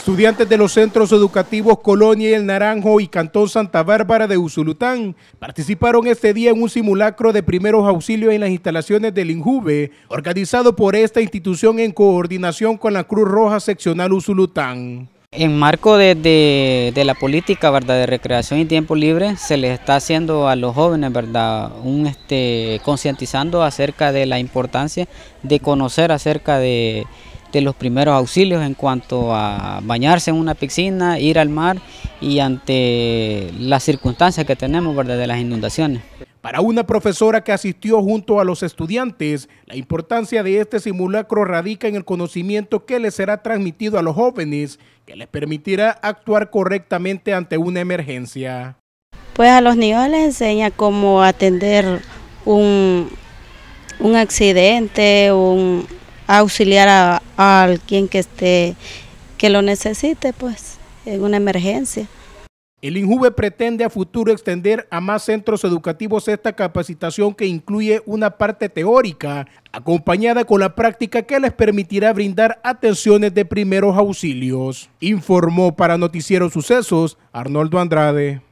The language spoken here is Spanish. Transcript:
Estudiantes de los centros educativos Colonia y El Naranjo y Cantón Santa Bárbara de Usulután participaron este día en un simulacro de primeros auxilios en las instalaciones del INJUVE, organizado por esta institución en coordinación con la Cruz Roja Seccional Usulután. En marco de, la política de recreación y tiempo libre, se les está haciendo a los jóvenes ¿verdad? Un, este, concientizando acerca de la importancia de conocer acerca de de los primeros auxilios en cuanto a bañarse en una piscina, ir al mar y ante las circunstancias que tenemos ¿verdad? de las inundaciones. Para una profesora que asistió junto a los estudiantes, la importancia de este simulacro radica en el conocimiento que les será transmitido a los jóvenes, que les permitirá actuar correctamente ante una emergencia. Pues a los niños les enseña cómo atender un accidente, un, auxiliar a, alguien que esté que lo necesite, pues, en una emergencia. El INJUVE pretende a futuro extender a más centros educativos esta capacitación que incluye una parte teórica, acompañada con la práctica que les permitirá brindar atenciones de primeros auxilios. Informó para Noticiero Sucesos Arnoldo Andrade.